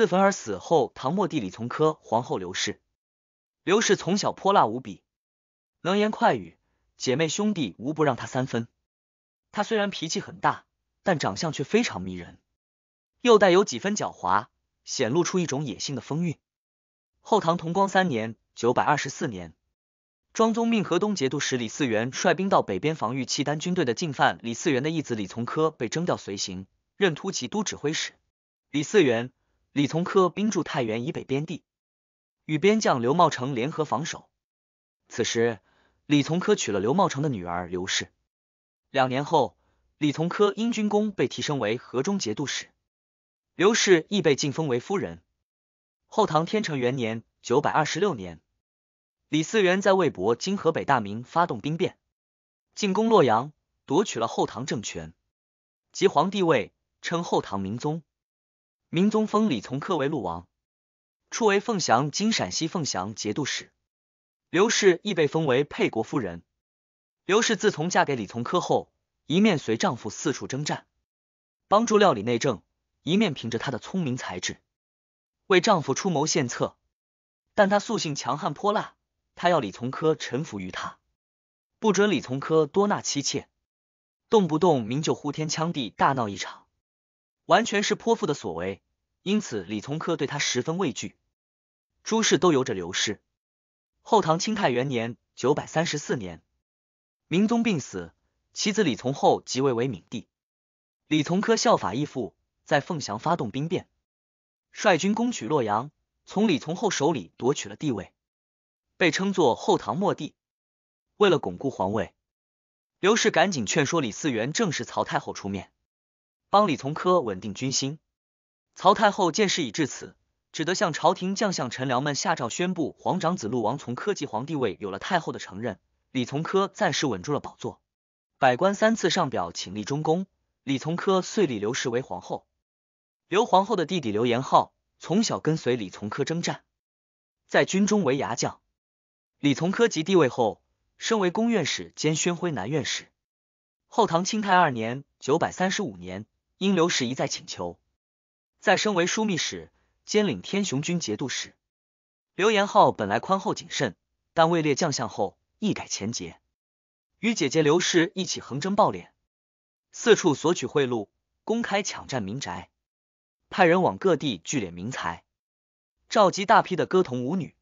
自焚而死后，唐末帝李从珂皇后刘氏。刘氏从小泼辣无比，能言快语，姐妹兄弟无不让她三分。她虽然脾气很大，但长相却非常迷人，又带有几分狡猾，显露出一种野性的风韵。后唐同光三年（九百二十四年），庄宗命河东节度使李嗣源率兵到北边防御契丹军队的进犯。李嗣源的义子李从珂被征调随行，任突骑都指挥使。李嗣源。李从珂兵驻太原以北边地，与边将刘茂成联合防守。此时，李从珂娶了刘茂成的女儿刘氏。两年后，李从珂因军功被提升为河中节度使，刘氏亦被晋封为夫人。后唐天成元年（九百二十六年），李嗣源在魏博、今河北、大名发动兵变，进攻洛阳，夺取了后唐政权即皇帝位，称后唐明宗。明宗封李从珂为潞王，初为凤翔，今陕西凤翔节度使。刘氏亦被封为沛国夫人。刘氏自从嫁给李从珂后，一面随丈夫四处征战，帮助料理内政，一面凭着她的聪明才智为丈夫出谋献策。但她素性强悍泼辣，她要李从珂臣服于她，不准李从珂多纳妻妾，动不动明就呼天抢地，大闹一场。完全是泼妇的所为，因此李从珂对他十分畏惧，诸事都由着刘氏。后唐清泰元年（九百三十四年），明宗病死，其子李从厚即位为闵帝。李从珂效法义父，在凤翔发动兵变，率军攻取洛阳，从李从厚手里夺取了帝位，被称作后唐末帝。为了巩固皇位，刘氏赶紧劝说李嗣源，正式曹太后出面。帮李从科稳定军心。曹太后见事已至此，只得向朝廷将相臣僚们下诏宣布，皇长子陆王从科即皇帝位。有了太后的承认，李从科暂时稳住了宝座。百官三次上表请立中宫，李从科遂立刘氏为皇后。刘皇后的弟弟刘延浩从小跟随李从科征战，在军中为牙将。李从科即帝位后，升为宫院使兼宣徽南院使。后唐清泰二年（九百三十五年）。因刘氏一再请求，再升为枢密使兼领天雄军节度使。刘延浩本来宽厚谨慎，但位列将相后，一改前节，与姐姐刘氏一起横征暴敛，四处索取贿赂，公开抢占民宅，派人往各地聚敛民财，召集大批的歌童舞女，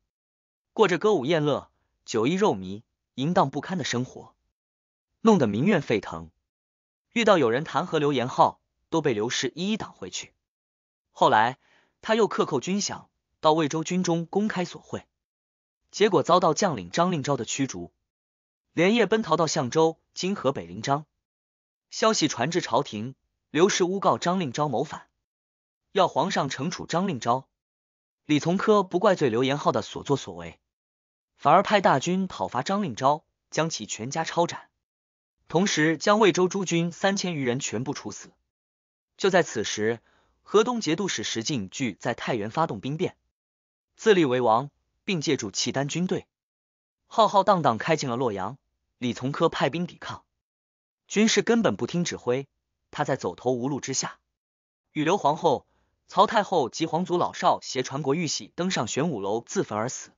过着歌舞宴乐、酒意肉糜、淫荡不堪的生活，弄得民怨沸腾。遇到有人弹劾刘延浩。都被刘氏一一挡回去。后来，他又克扣军饷，到魏州军中公开索贿，结果遭到将领张令昭的驱逐，连夜奔逃到相州（今河北临漳）。消息传至朝廷，刘氏诬告张令昭谋反，要皇上惩处张令昭。李从珂不怪罪刘延浩的所作所为，反而派大军讨伐张令昭，将其全家抄斩，同时将魏州诸军三千余人全部处死。就在此时，河东节度使石敬据在太原发动兵变，自立为王，并借助契丹军队，浩浩荡荡开进了洛阳。李从珂派兵抵抗，军士根本不听指挥。他在走投无路之下，与刘皇后、曹太后及皇族老少携传国玉玺登上玄武楼自焚而死。